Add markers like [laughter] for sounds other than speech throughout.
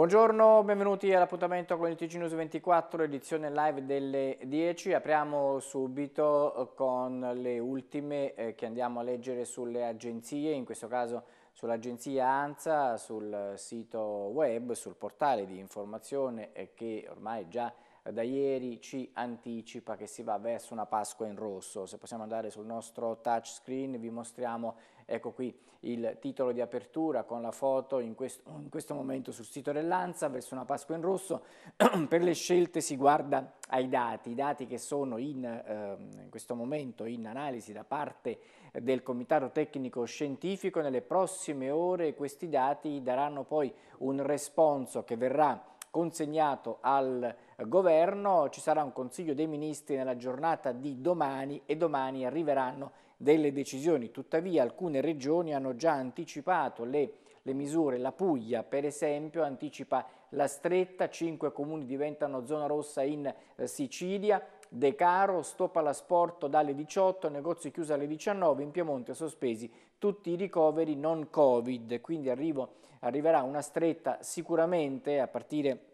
Buongiorno, benvenuti all'appuntamento con il TG News 24, edizione live delle 10. Apriamo subito eh, con le ultime eh, che andiamo a leggere sulle agenzie, in questo caso sull'agenzia ANSA, sul sito web, sul portale di informazione eh, che ormai già da ieri ci anticipa che si va verso una Pasqua in rosso. Se possiamo andare sul nostro touchscreen vi mostriamo Ecco qui il titolo di apertura con la foto in questo, in questo momento sul sito dell'Anza verso una Pasqua in rosso. [clears throat] per le scelte si guarda ai dati, i dati che sono in, eh, in questo momento in analisi da parte del Comitato Tecnico Scientifico. Nelle prossime ore questi dati daranno poi un responso che verrà consegnato al governo, ci sarà un Consiglio dei Ministri nella giornata di domani e domani arriveranno delle decisioni. Tuttavia alcune regioni hanno già anticipato le, le misure. La Puglia, per esempio, anticipa la stretta, cinque comuni diventano zona rossa in eh, Sicilia, Decaro, stop all'asporto dalle 18, negozi chiusi alle 19, in Piemonte sospesi tutti i ricoveri non Covid, quindi arrivo, arriverà una stretta sicuramente a partire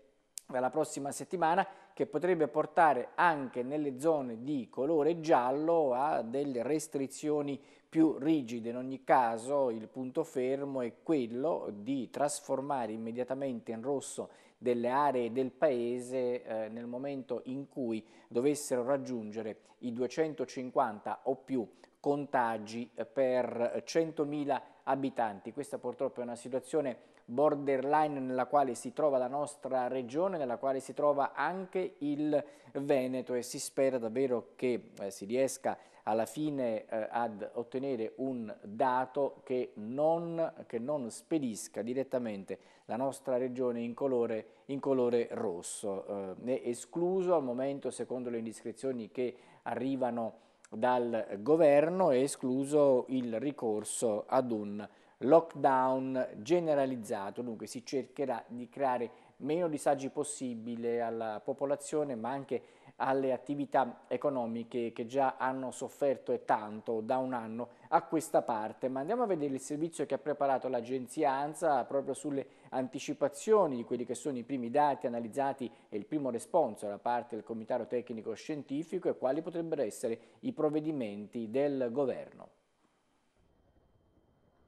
dalla prossima settimana che potrebbe portare anche nelle zone di colore giallo a delle restrizioni più rigide. In ogni caso il punto fermo è quello di trasformare immediatamente in rosso delle aree del paese eh, nel momento in cui dovessero raggiungere i 250 o più contagi eh, per 100.000 abitanti. Questa purtroppo è una situazione borderline nella quale si trova la nostra regione, nella quale si trova anche il Veneto e si spera davvero che eh, si riesca alla fine eh, ad ottenere un dato che non, che non, spedisca direttamente la nostra regione in colore, in colore rosso. Eh, è escluso al momento, secondo le indiscrezioni che arrivano dal governo, è escluso il ricorso ad un lockdown generalizzato, dunque si cercherà di creare meno disagi possibile alla popolazione ma anche alle attività economiche che già hanno sofferto e tanto da un anno a questa parte. Ma andiamo a vedere il servizio che ha preparato l'agenzia ANSA proprio sulle anticipazioni di quelli che sono i primi dati analizzati e il primo responso da parte del Comitato Tecnico Scientifico e quali potrebbero essere i provvedimenti del Governo.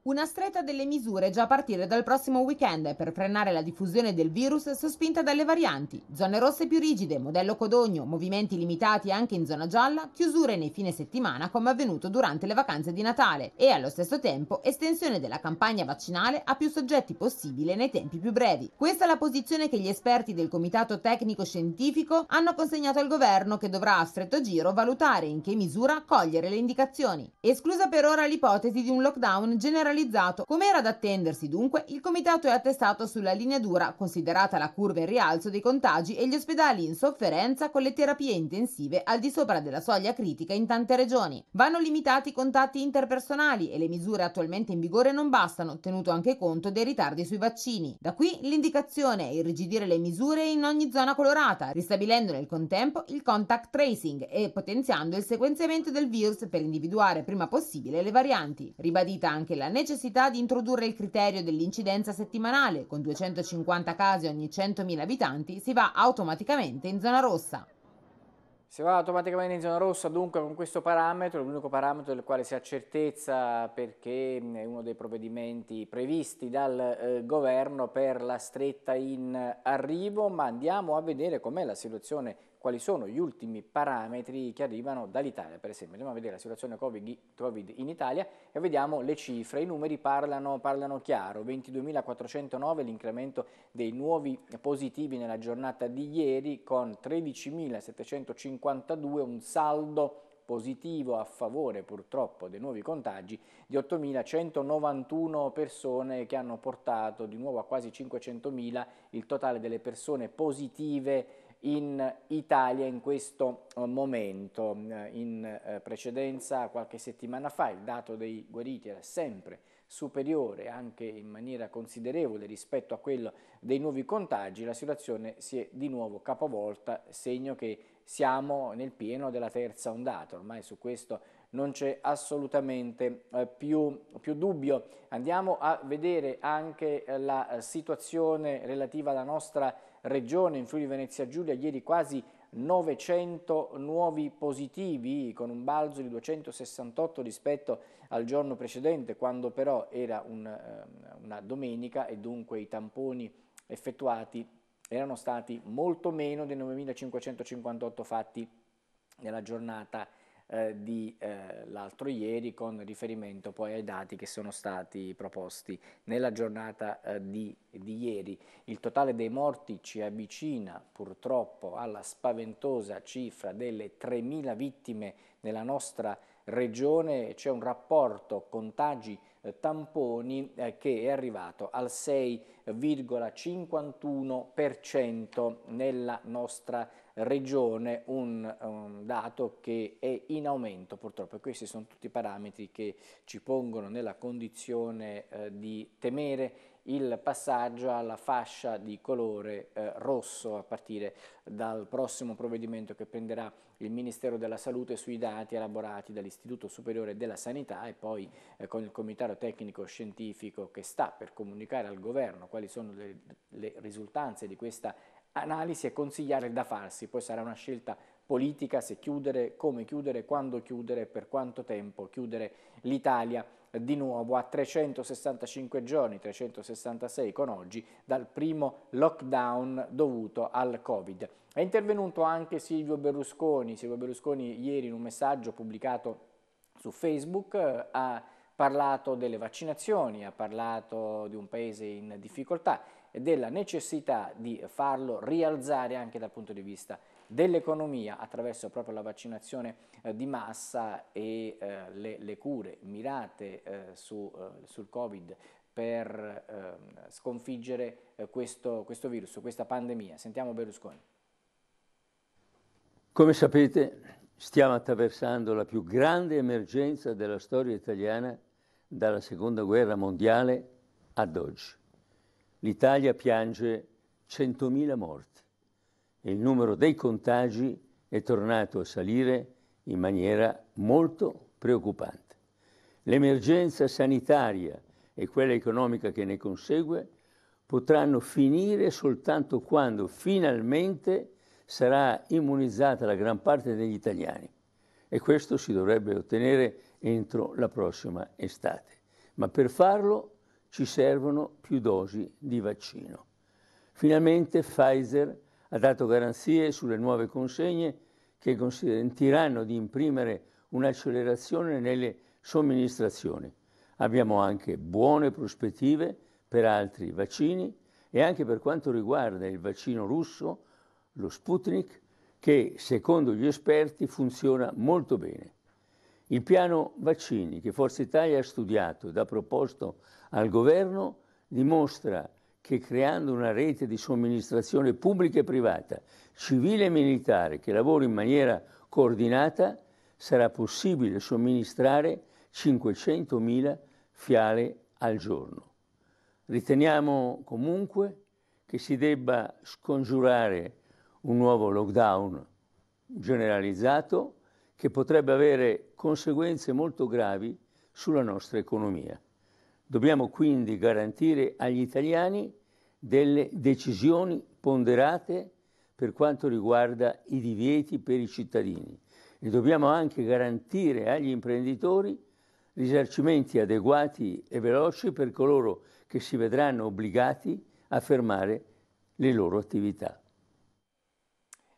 Una stretta delle misure già a partire dal prossimo weekend per frenare la diffusione del virus sospinta dalle varianti. Zone rosse più rigide, modello Codogno, movimenti limitati anche in zona gialla, chiusure nei fine settimana come avvenuto durante le vacanze di Natale e allo stesso tempo estensione della campagna vaccinale a più soggetti possibile nei tempi più brevi. Questa è la posizione che gli esperti del Comitato Tecnico Scientifico hanno consegnato al governo che dovrà a stretto giro valutare in che misura cogliere le indicazioni. Esclusa per ora l'ipotesi di un lockdown generale centralizzato. Come era da attendersi dunque, il comitato è attestato sulla linea dura, considerata la curva in rialzo dei contagi e gli ospedali in sofferenza con le terapie intensive al di sopra della soglia critica in tante regioni. Vanno limitati i contatti interpersonali e le misure attualmente in vigore non bastano, tenuto anche conto dei ritardi sui vaccini. Da qui l'indicazione è irrigidire le misure in ogni zona colorata, ristabilendo nel contempo il contact tracing e potenziando il sequenziamento del virus per individuare prima possibile le varianti. Ribadita anche la necessità di introdurre il criterio dell'incidenza settimanale, con 250 casi ogni 100.000 abitanti si va automaticamente in zona rossa. Si va automaticamente in zona rossa dunque con questo parametro, l'unico parametro del quale si ha certezza perché è uno dei provvedimenti previsti dal eh, governo per la stretta in arrivo, ma andiamo a vedere com'è la situazione quali sono gli ultimi parametri che arrivano dall'Italia, per esempio. Andiamo a vedere la situazione Covid in Italia e vediamo le cifre, i numeri parlano, parlano chiaro, 22.409 l'incremento dei nuovi positivi nella giornata di ieri con 13.752, un saldo positivo a favore purtroppo dei nuovi contagi di 8.191 persone che hanno portato di nuovo a quasi 500.000 il totale delle persone positive in Italia in questo eh, momento. In eh, precedenza, qualche settimana fa, il dato dei guariti era sempre superiore anche in maniera considerevole rispetto a quello dei nuovi contagi, la situazione si è di nuovo capovolta, segno che siamo nel pieno della terza ondata, ormai su questo non c'è assolutamente eh, più, più, dubbio. Andiamo a vedere anche la situazione relativa alla nostra regione, in Friuli Venezia Giulia, ieri quasi 900 nuovi positivi, con un balzo di 268 rispetto al giorno precedente, quando però era un, ehm, una domenica e dunque i tamponi effettuati erano stati molto meno dei 9.558 fatti nella giornata eh, di eh, l'altro ieri con riferimento poi ai dati che sono stati proposti nella giornata eh, di, di, ieri. Il totale dei morti ci avvicina purtroppo alla spaventosa cifra delle 3.000 vittime nella nostra regione, c'è un rapporto contagi eh, tamponi eh, che è arrivato al 6,51% nella nostra regione regione un, un, dato che è in aumento purtroppo e questi sono tutti i parametri che ci pongono nella condizione eh, di temere il passaggio alla fascia di colore eh, rosso a partire dal prossimo provvedimento che prenderà il Ministero della Salute sui dati elaborati dall'Istituto Superiore della Sanità e poi eh, con il Comitato Tecnico Scientifico che sta per comunicare al Governo quali sono le, le risultanze di questa analisi e consigliare da farsi, poi sarà una scelta politica se chiudere, come chiudere, quando chiudere, per quanto tempo chiudere l'Italia di nuovo a 365 giorni, 366 con oggi, dal primo lockdown dovuto al Covid. È intervenuto anche Silvio Berlusconi, Silvio Berlusconi ieri in un messaggio pubblicato su Facebook eh, ha parlato delle vaccinazioni, ha parlato di un paese in difficoltà e della necessità di farlo rialzare anche dal punto di vista dell'economia attraverso proprio la vaccinazione eh, di massa e eh, le, le, cure mirate eh, su, eh, sul Covid per ehm, sconfiggere eh, questo, questo virus, questa pandemia. Sentiamo Berlusconi. Come sapete stiamo attraversando la più grande emergenza della storia italiana dalla seconda guerra mondiale ad oggi. L'Italia piange 100.000 morti e il numero dei contagi è tornato a salire in maniera molto preoccupante. L'emergenza sanitaria e quella economica che ne consegue potranno finire soltanto quando finalmente sarà immunizzata la gran parte degli italiani e questo si dovrebbe ottenere entro la prossima estate. Ma per farlo ci servono più dosi di vaccino. Finalmente Pfizer ha dato garanzie sulle nuove consegne che consentiranno di imprimere un'accelerazione nelle somministrazioni. Abbiamo anche buone prospettive per altri vaccini e anche per quanto riguarda il vaccino russo, lo Sputnik, che secondo gli esperti funziona molto bene. Il piano vaccini che Forza Italia ha studiato ed ha proposto al governo dimostra che creando una rete di somministrazione pubblica e privata, civile e militare, che lavori in maniera coordinata, sarà possibile somministrare 500.000 fiale al giorno. Riteniamo comunque che si debba scongiurare un nuovo lockdown generalizzato che potrebbe avere conseguenze molto gravi sulla nostra economia. Dobbiamo quindi garantire agli italiani delle decisioni ponderate per quanto riguarda i divieti per i cittadini e dobbiamo anche garantire agli imprenditori risarcimenti adeguati e veloci per coloro che si vedranno obbligati a fermare le loro attività.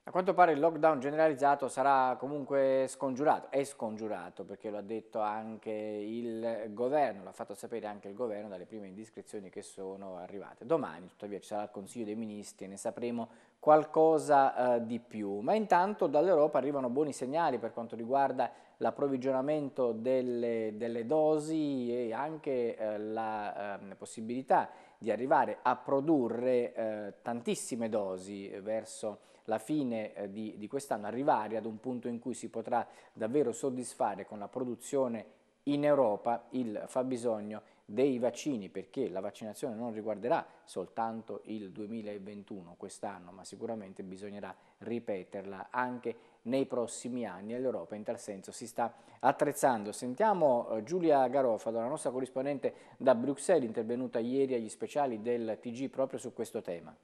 A quanto pare il lockdown generalizzato sarà comunque scongiurato, è scongiurato perché lo ha detto anche il governo, l'ha fatto sapere anche il governo dalle prime indiscrezioni che sono arrivate. Domani tuttavia ci sarà il Consiglio dei Ministri e ne sapremo qualcosa eh, di più, ma intanto dall'Europa arrivano buoni segnali per quanto riguarda l'approvvigionamento delle, delle, dosi e anche eh, la eh, possibilità di arrivare a produrre eh, tantissime dosi eh, verso la fine eh, di, di quest'anno, arrivare ad un punto in cui si potrà davvero soddisfare con la produzione in Europa il fabbisogno dei vaccini, perché la vaccinazione non riguarderà soltanto il 2021, quest'anno, ma sicuramente bisognerà ripeterla anche nei prossimi anni e l'Europa in tal senso si sta attrezzando. Sentiamo eh, Giulia Garofalo, la nostra corrispondente da Bruxelles, intervenuta ieri agli speciali del TG proprio su questo tema.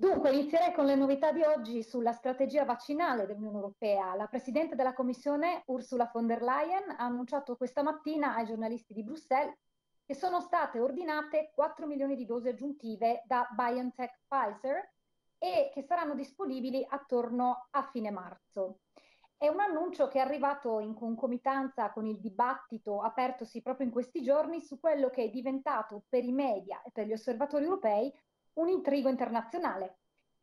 Dunque, inizierei con le novità di oggi sulla strategia vaccinale dell'Unione Europea. La Presidente della Commissione, Ursula von der Leyen, ha annunciato questa mattina ai giornalisti di Bruxelles che sono state ordinate 4 milioni di dosi aggiuntive da BioNTech Pfizer e che saranno disponibili attorno a fine marzo. È un annuncio che è arrivato in concomitanza con il dibattito apertosi proprio in questi giorni su quello che è diventato per i media e per gli osservatori europei un intrigo internazionale.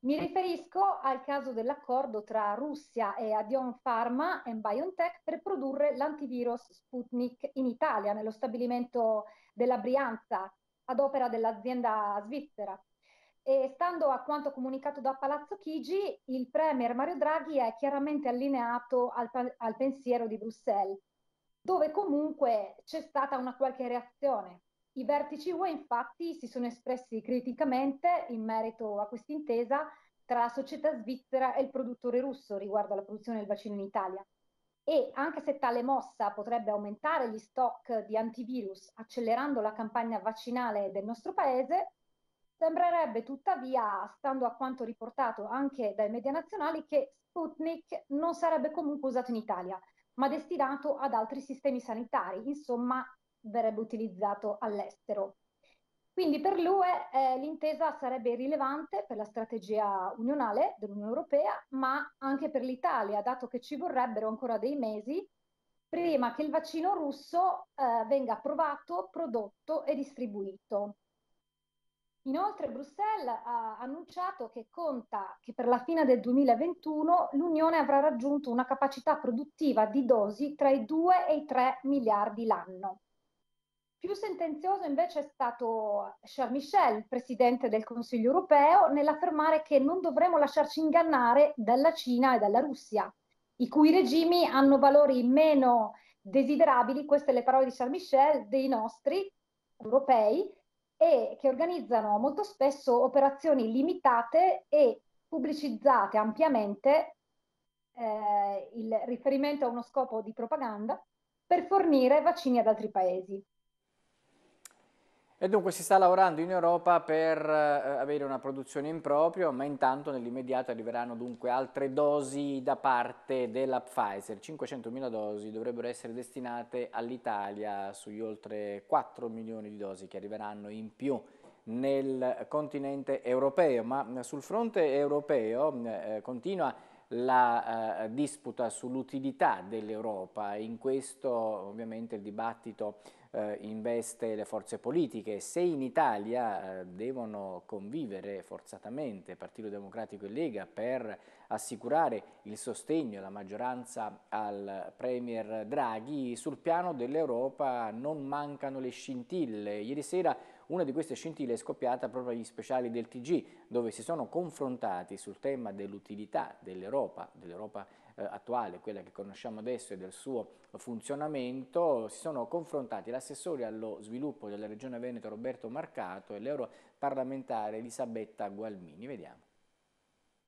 Mi riferisco al caso dell'accordo tra Russia e Adion Pharma e BioNTech per produrre l'antivirus Sputnik in Italia, nello stabilimento della Brianza, ad opera dell'azienda svizzera. E stando a quanto comunicato da Palazzo Chigi, il Premier Mario Draghi è chiaramente allineato al, al pensiero di Bruxelles, dove comunque c'è stata una qualche reazione. I vertici UE infatti si sono espressi criticamente in merito a questa intesa tra la società svizzera e il produttore russo riguardo alla produzione del vaccino in Italia. E anche se tale mossa potrebbe aumentare gli stock di antivirus accelerando la campagna vaccinale del nostro paese, Sembrerebbe tuttavia, stando a quanto riportato anche dai media nazionali, che Sputnik non sarebbe comunque usato in Italia, ma destinato ad altri sistemi sanitari, insomma verrebbe utilizzato all'estero. Quindi per l'UE eh, l'intesa sarebbe rilevante per la strategia unionale dell'Unione Europea, ma anche per l'Italia, dato che ci vorrebbero ancora dei mesi prima che il vaccino russo eh, venga approvato, prodotto e distribuito. Inoltre Bruxelles ha annunciato che conta che per la fine del 2021 l'Unione avrà raggiunto una capacità produttiva di dosi tra i 2 e i 3 miliardi l'anno. Più sentenzioso invece è stato Charles Michel, presidente del Consiglio europeo, nell'affermare che non dovremo lasciarci ingannare dalla Cina e dalla Russia, i cui regimi hanno valori meno desiderabili, queste le parole di Charles Michel, dei nostri europei, e che organizzano molto spesso operazioni limitate e pubblicizzate ampiamente eh, il riferimento a uno scopo di propaganda per fornire vaccini ad altri paesi. E dunque si sta lavorando in Europa per eh, avere una produzione in proprio, ma intanto nell'immediato arriveranno dunque altre dosi da parte della Pfizer. 500.000 dosi dovrebbero essere destinate all'Italia sugli oltre 4 milioni di dosi che arriveranno in più nel continente europeo. Ma sul fronte europeo eh, continua la eh, disputa sull'utilità dell'Europa. In questo ovviamente il dibattito eh, investe le forze politiche. Se in Italia eh, devono convivere forzatamente Partito Democratico e Lega per assicurare il sostegno e la maggioranza al Premier Draghi, sul piano dell'Europa non mancano le scintille. Ieri sera una di queste scintille è scoppiata proprio agli speciali del TG, dove si sono confrontati sul tema dell'utilità dell'Europa, dell'Europa eh, attuale, quella che conosciamo adesso e del suo funzionamento, si sono confrontati l'assessore allo sviluppo della Regione Veneto Roberto Marcato e l'europarlamentare Elisabetta Gualmini. Vediamo.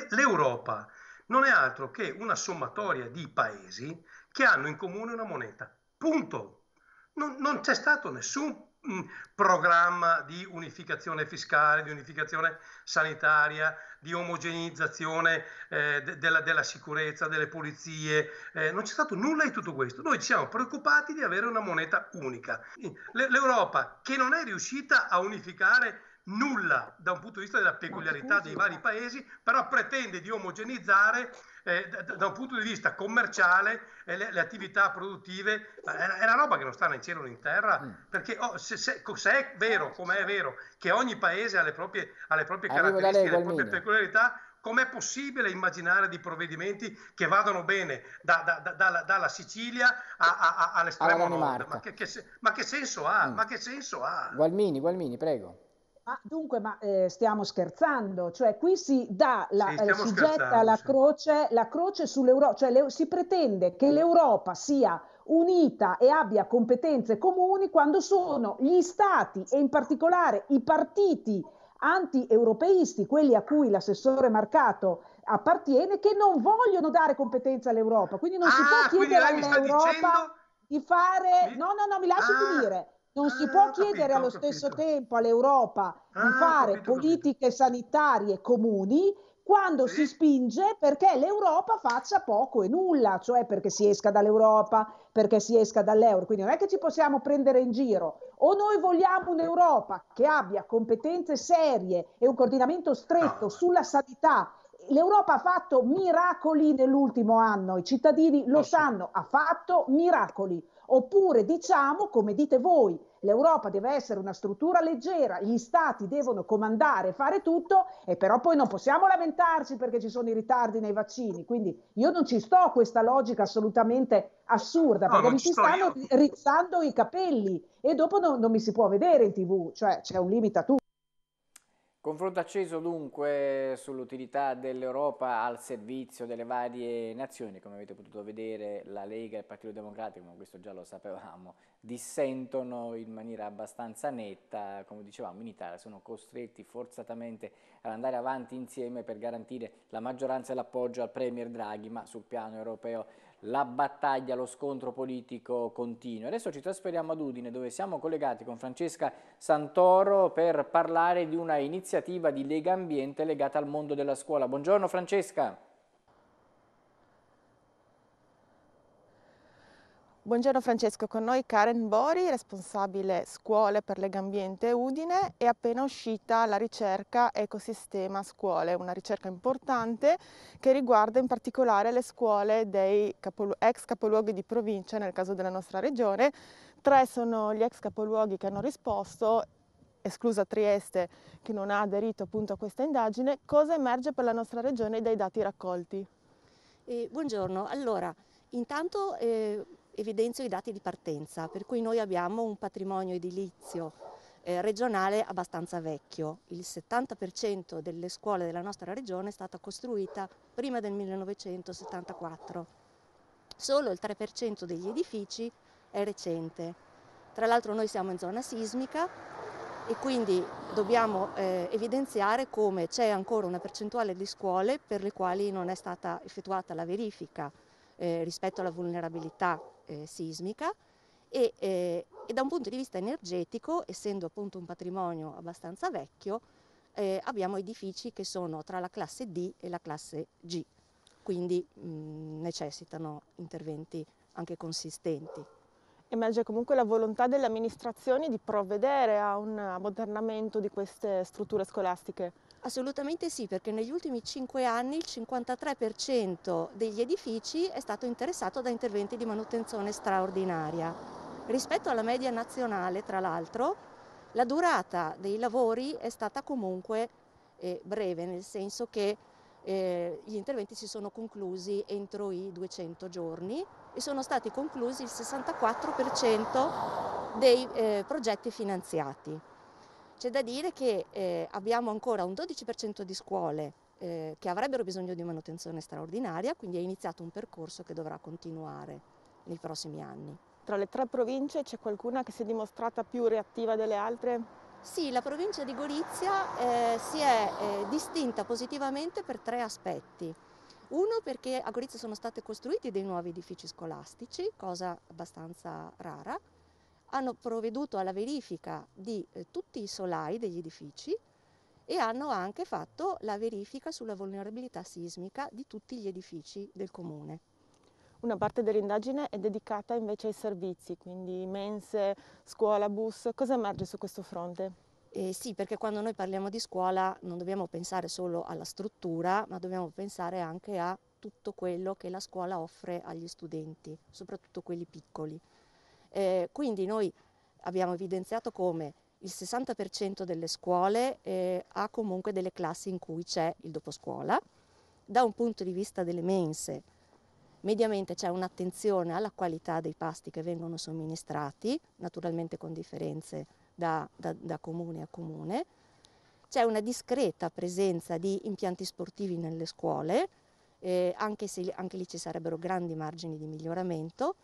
L'Europa non è altro che una sommatoria di paesi che hanno in comune una moneta. Punto. non, non c'è stato nessun programma di unificazione fiscale, di unificazione sanitaria, di omogenizzazione eh, della, della, sicurezza, delle polizie, eh, non c'è stato nulla di tutto questo. Noi ci siamo preoccupati di avere una moneta unica. L'Europa che non è riuscita a unificare nulla da un punto di vista della peculiarità dei vari paesi, però pretende di omogenizzare eh, da, da, un punto di vista commerciale eh, le, le, attività produttive. È, è, una roba che non sta né in cielo né in terra, mm. perché oh, se, se, se, è vero, eh, come è certo. vero, che ogni paese ha le proprie, ha le proprie caratteristiche, le proprie peculiarità, com'è possibile immaginare di provvedimenti che vadano bene da, da, da, dalla, dalla, Sicilia a, a, a, all'estremo nord? Ma che, che, ma che, senso ha? Mm. Ma che senso ha? Gualmini, Gualmini, prego. Ma dunque, ma eh, stiamo scherzando, cioè qui si dà la, sì, eh, si getta la croce, la croce sull'Europa, cioè le, si pretende che l'Europa sia unita e abbia competenze comuni quando sono gli stati e in particolare i partiti anti-europeisti, quelli a cui l'assessore Marcato appartiene, che non vogliono dare competenza all'Europa. Quindi non ah, si può ah, chiedere all'Europa dicendo... di fare... No, no, no, mi lasci ah. finire non si ah, può chiedere capito, allo stesso tempo all'Europa ah, di fare capito, politiche capito. sanitarie comuni quando sì. si spinge perché l'Europa faccia poco e nulla, cioè perché si esca dall'Europa, perché si esca dall'euro. Quindi non è che ci possiamo prendere in giro. O noi vogliamo un'Europa che abbia competenze serie e un coordinamento stretto no. sulla sanità. L'Europa ha fatto miracoli nell'ultimo anno, i cittadini lo sanno, ha fatto miracoli. Oppure diciamo, come dite voi, l'Europa deve essere una struttura leggera, gli stati devono comandare, fare tutto e però poi non possiamo lamentarci perché ci sono i ritardi nei vaccini, quindi io non ci sto a questa logica assolutamente assurda no, perché mi si stanno io. rizzando i capelli e dopo non, non mi si può vedere in tv, cioè c'è un limite a tutto. Confronto acceso dunque sull'utilità dell'Europa al servizio delle varie nazioni, come avete potuto vedere la Lega e il Partito Democratico, ma questo già lo sapevamo, dissentono in maniera abbastanza netta, come dicevamo in Italia, sono costretti forzatamente ad andare avanti insieme per garantire la maggioranza e l'appoggio al Premier Draghi, ma sul piano europeo la battaglia, lo scontro politico continua. Adesso ci trasferiamo ad Udine dove siamo collegati con Francesca Santoro per parlare di una iniziativa di Lega Ambiente legata al mondo della scuola. Buongiorno Francesca. Buongiorno Francesco, con noi Karen Bori, responsabile scuole per l'Egambiente Udine è appena uscita la ricerca Ecosistema Scuole, una ricerca importante che riguarda in particolare le scuole dei capolu ex capoluoghi di provincia, nel caso della nostra regione. Tre sono gli ex capoluoghi che hanno risposto esclusa Trieste che non ha aderito appunto a questa indagine, cosa emerge per la nostra regione dai dati raccolti? Eh, buongiorno, allora intanto eh evidenzio i dati di partenza, per cui noi abbiamo un patrimonio edilizio eh, regionale abbastanza vecchio. Il 70% delle scuole della nostra regione è stata costruita prima del 1974. Solo il 3% degli edifici è recente. Tra l'altro noi siamo in zona sismica e quindi dobbiamo eh, evidenziare come c'è ancora una percentuale di scuole per le quali non è stata effettuata la verifica eh, rispetto alla vulnerabilità eh, sismica e, eh, e, da un punto di vista energetico, essendo appunto un patrimonio abbastanza vecchio, eh, abbiamo edifici che sono tra la classe D e la classe G, quindi mh, mm, necessitano interventi anche consistenti. Emerge comunque la volontà delle amministrazioni di provvedere a un ammodernamento di queste strutture scolastiche. Assolutamente sì, perché negli ultimi 5 anni il 53% degli edifici è stato interessato da interventi di manutenzione straordinaria. Rispetto alla media nazionale, tra l'altro, la durata dei lavori è stata comunque eh, breve, nel senso che eh, gli interventi si sono conclusi entro i 200 giorni e sono stati conclusi il 64% dei eh, progetti finanziati. C'è da dire che eh, abbiamo ancora un 12% di scuole eh, che avrebbero bisogno di manutenzione straordinaria, quindi è iniziato un percorso che dovrà continuare nei prossimi anni. Tra le tre province c'è qualcuna che si è dimostrata più reattiva delle altre? Sì, la provincia di Gorizia eh, si è eh, distinta positivamente per tre aspetti. Uno perché a Gorizia sono stati costruiti dei nuovi edifici scolastici, cosa abbastanza rara, hanno provveduto alla verifica di eh, tutti i solai degli edifici e hanno anche fatto la verifica sulla vulnerabilità sismica di tutti gli edifici del comune. Una parte dell'indagine è dedicata invece ai servizi, quindi mense, scuola, bus. Cosa emerge su questo fronte? Eh sì, perché quando noi parliamo di scuola non dobbiamo pensare solo alla struttura, ma dobbiamo pensare anche a tutto quello che la scuola offre agli studenti, soprattutto quelli piccoli. Eh, quindi noi abbiamo evidenziato come il 60% delle scuole eh, ha comunque delle classi in cui c'è il doposcuola. Da un punto di vista delle mense, mediamente c'è un'attenzione alla qualità dei pasti che vengono somministrati, naturalmente con differenze da, da, da comune a comune. C'è una discreta presenza di impianti sportivi nelle scuole, eh, anche se anche lì ci sarebbero grandi margini di miglioramento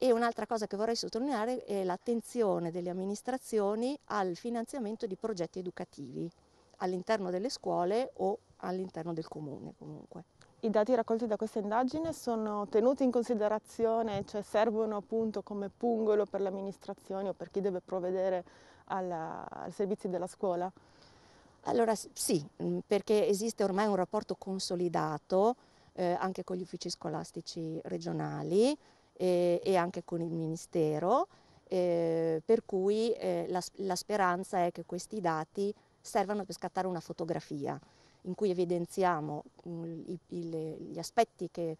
e un'altra cosa che vorrei sottolineare è l'attenzione delle amministrazioni al finanziamento di progetti educativi all'interno delle scuole o all'interno del comune comunque. I dati raccolti da questa indagine sono tenuti in considerazione, cioè servono appunto come pungolo per le amministrazioni o per chi deve provvedere ai servizi della scuola? Allora sì, mm, perché esiste ormai un rapporto consolidato eh, anche con gli uffici scolastici regionali, e, e anche con il Ministero, eh, per cui eh, la, la speranza è che questi dati servano per scattare una fotografia in cui evidenziamo mh, mm, i, il, gli aspetti che,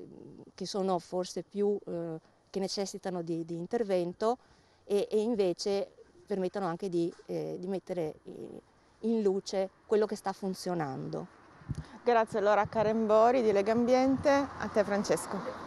mm, che, sono forse più eh, che necessitano di, di intervento e, e, invece permettono anche di, eh, di mettere in luce quello che sta funzionando. Grazie allora a Karen Bori di Lega Ambiente, a te Francesco.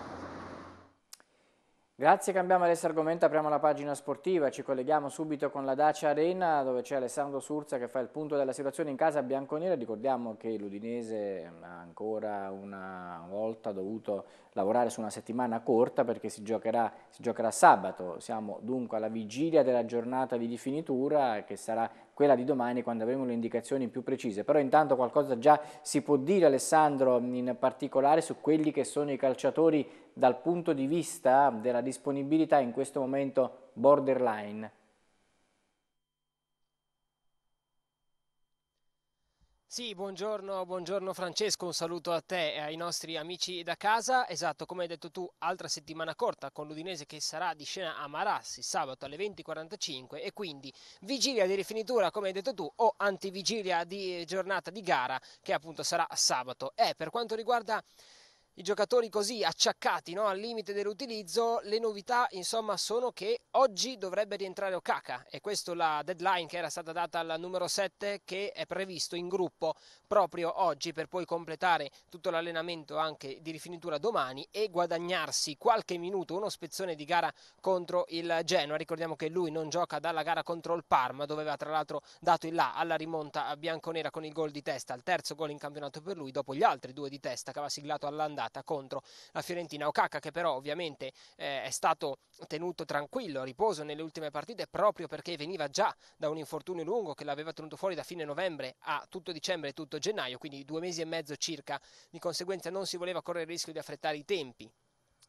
Grazie, cambiamo adesso argomento, apriamo la pagina sportiva, ci colleghiamo subito con la Dacia Arena dove c'è Alessandro Surza che fa il punto della situazione in casa bianconera, ricordiamo che l'Udinese ha ancora una volta dovuto lavorare su una settimana corta perché si giocherà, si giocherà sabato, siamo dunque alla vigilia della giornata di rifinitura che sarà quella di domani quando avremo le indicazioni più precise. Però intanto qualcosa già si può dire Alessandro in particolare su quelli che sono i calciatori dal punto di vista della disponibilità in questo momento borderline. Sì, buongiorno, buongiorno Francesco, un saluto a te e ai nostri amici da casa. Esatto, come hai detto tu, altra settimana corta con l'Udinese che sarà di scena a Marassi sabato alle 20.45 e quindi vigilia di rifinitura, come hai detto tu, o antivigilia di eh, giornata di gara che appunto sarà sabato. E eh, per quanto riguarda i giocatori così acciaccati no, al limite dell'utilizzo, le novità insomma sono che oggi dovrebbe rientrare Okaka e questa è la deadline che era stata data al numero 7 che è previsto in gruppo proprio oggi per poi completare tutto l'allenamento anche di rifinitura domani e guadagnarsi qualche minuto uno spezzone di gara contro il Genoa, ricordiamo che lui non gioca dalla gara contro il Parma dove aveva tra l'altro dato il là alla rimonta a bianconera con il gol di testa, il terzo gol in campionato per lui dopo gli altri due di testa che aveva siglato all'andata andata contro la Fiorentina. Okaka che però ovviamente eh, è stato tenuto tranquillo a riposo nelle ultime partite proprio perché veniva già da un infortunio lungo che l'aveva tenuto fuori da fine novembre a tutto dicembre e tutto gennaio, quindi due mesi e mezzo circa, di conseguenza non si voleva correre il rischio di affrettare i tempi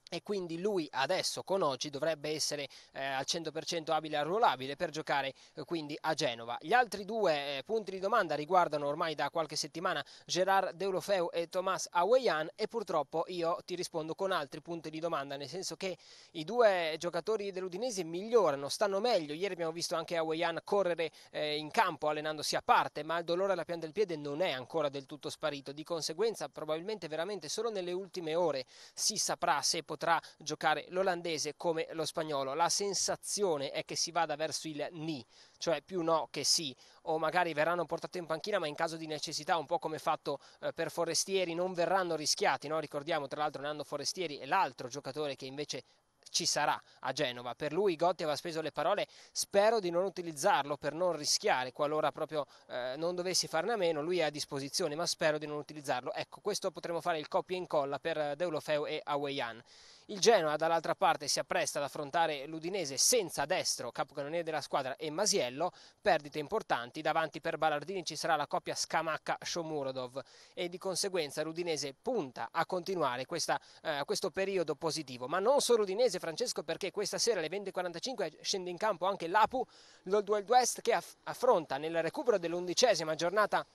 e quindi lui adesso con oggi dovrebbe essere eh, al 100% abile e arruolabile per giocare eh, quindi a Genova. Gli altri due eh, punti di domanda riguardano ormai da qualche settimana Gerard Deulofeu e Thomas Aweyan e purtroppo io ti rispondo con altri punti di domanda, nel senso che i due giocatori dell'Udinese migliorano, stanno meglio. Ieri abbiamo visto anche Aweyan correre eh, in campo allenandosi a parte, ma il dolore alla pianta del piede non è ancora del tutto sparito, di conseguenza probabilmente veramente solo nelle ultime ore si saprà se potrà potrà giocare l'olandese come lo spagnolo. La sensazione è che si vada verso il ni, cioè più no che sì, o magari verranno portate in panchina, ma in caso di necessità, un po' come fatto eh, per Forestieri, non verranno rischiati. No? Ricordiamo tra l'altro Nando Forestieri e l'altro giocatore che invece ci sarà a Genova. Per lui Gotti aveva speso le parole spero di non utilizzarlo per non rischiare qualora proprio eh, non dovessi farne a meno, lui è a disposizione ma spero di non utilizzarlo. Ecco, questo potremo fare il copia e incolla per Deulofeu e Aweyan. Il Genoa dall'altra parte si appresta ad affrontare l'Udinese senza destro, capocannoniere della squadra e Masiello, perdite importanti, davanti per Ballardini ci sarà la coppia Scamacca-Shomurodov e di conseguenza l'Udinese punta a continuare questa, eh, questo periodo positivo, ma non solo l'Udinese Francesco perché questa sera alle 20.45 scende in campo anche l'Apu, l'Old World West che aff affronta nel recupero dell'undicesima giornata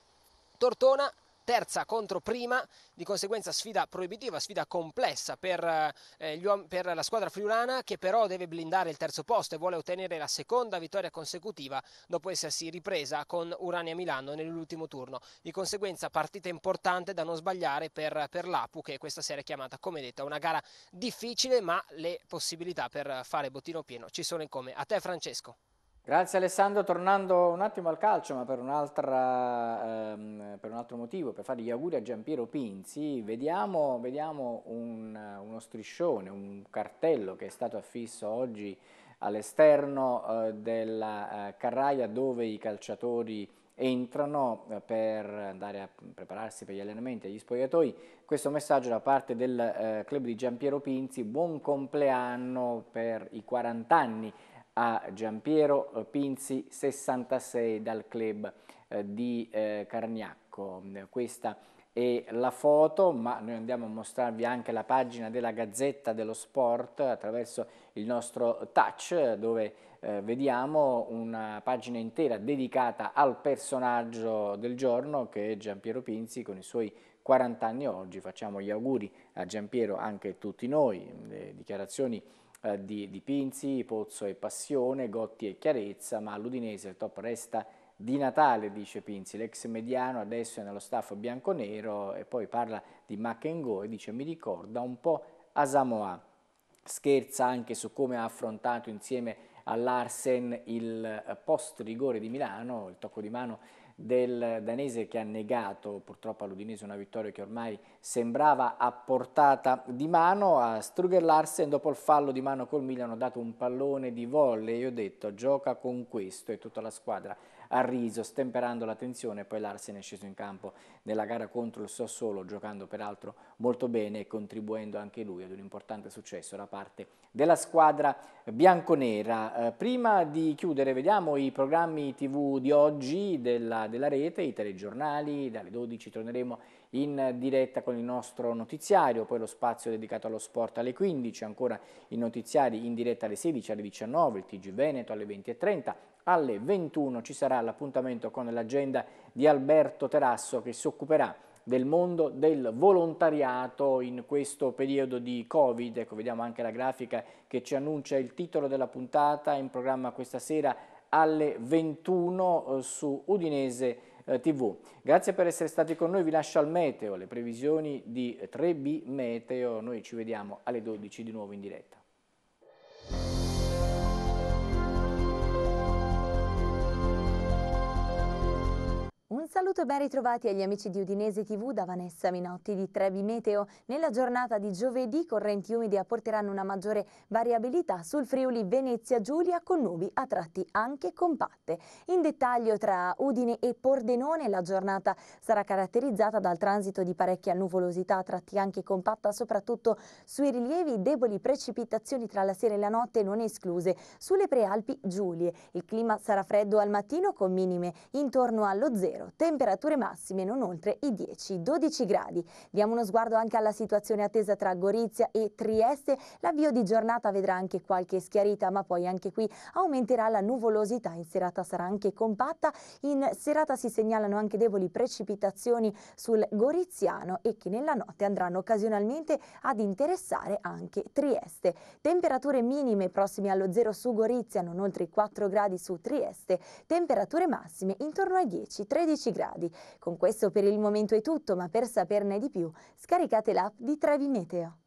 Tortona terza contro prima, di conseguenza sfida proibitiva, sfida complessa per, eh, per, la squadra friulana che però deve blindare il terzo posto e vuole ottenere la seconda vittoria consecutiva dopo essersi ripresa con Urania Milano nell'ultimo turno. Di conseguenza partita importante da non sbagliare per, per l'Apu che questa sera è chiamata, come detto, una gara difficile ma le possibilità per fare bottino pieno ci sono in come. A te Francesco. Grazie Alessandro, tornando un attimo al calcio ma per, ehm, per un altro motivo, per fare gli auguri a Giampiero Pinzi, vediamo, vediamo un, uno striscione, un cartello che è stato affisso oggi all'esterno eh, della eh, carraia dove i calciatori entrano eh, per andare a prepararsi per gli allenamenti e gli spogliatoi. Questo messaggio da parte del eh, club di Giampiero Pinzi, buon compleanno per i 40 anni a Giampiero eh, Pinzi, 66 dal club eh, di eh, Carniacco. Questa è la foto, ma noi andiamo a mostrarvi anche la pagina della Gazzetta dello Sport attraverso il nostro touch dove vediamo una pagina intera dedicata al personaggio del giorno che è Giampiero Pinzi con i suoi 40 anni oggi. Facciamo gli auguri a Giampiero anche tutti noi, le dichiarazioni eh, di, di Pinzi, Pozzo e Passione, Gotti e Chiarezza, ma l'Udinese il top resta di Natale, dice Pinzi, l'ex mediano adesso è nello staff bianconero e poi parla di Makengo e dice mi ricorda un po' Asamoah. Scherza anche su come ha affrontato insieme all'Arsen il eh, post rigore di Milano, il tocco di mano del danese che ha negato purtroppo all'Udinese una vittoria che ormai sembrava a portata di mano a Struger Larsen dopo il fallo di mano col Milan ha dato un pallone di volle e io ho detto gioca con questo e tutta la squadra al riso, stemperando la tensione, poi Larsen è sceso in campo nella gara contro il Sassuolo, giocando peraltro molto bene e contribuendo anche lui ad un importante successo da parte della squadra bianconera. Eh, prima di chiudere vediamo i programmi tv di oggi della, della rete, i telegiornali, dalle 12 torneremo in diretta con il nostro notiziario, poi lo spazio dedicato allo sport alle 15, ancora i notiziari in diretta alle 16, alle 19, il TG Veneto alle 20 e 30. alle 21 ci sarà l'appuntamento con l'agenda di Alberto Terasso che si occuperà del mondo del volontariato in questo periodo di Covid. Ecco, vediamo anche la grafica che ci annuncia il titolo della puntata in programma questa sera alle 21 eh, su Udinese eh, TV. Grazie per essere stati con noi, vi lascio al meteo, le previsioni di 3B Meteo, noi ci vediamo alle 12 di nuovo in diretta. saluto e ben ritrovati agli amici di Udinese TV da Vanessa Minotti di Trevi Meteo. Nella giornata di giovedì correnti umide apporteranno una maggiore variabilità sul Friuli Venezia Giulia con nubi a tratti anche compatte. In dettaglio tra Udine e Pordenone la giornata sarà caratterizzata dal transito di parecchia nuvolosità a tratti anche compatta soprattutto sui rilievi deboli precipitazioni tra la sera e la notte non escluse sulle prealpi Giulie. Il clima sarà freddo al mattino con minime intorno allo zero temperature massime non oltre i 10-12 gradi. Diamo uno sguardo anche alla situazione attesa tra Gorizia e Trieste, l'avvio di giornata vedrà anche qualche schiarita ma poi anche qui aumenterà la nuvolosità, in serata sarà anche compatta, in serata si segnalano anche deboli precipitazioni sul Goriziano e che nella notte andranno occasionalmente ad interessare anche Trieste. Temperature minime prossime allo zero su Gorizia, non oltre i 4 gradi su Trieste, temperature massime intorno ai 10-13 gradi gradi. Con questo per il momento è tutto, ma per saperne di più scaricate l'app di Trevi Meteo.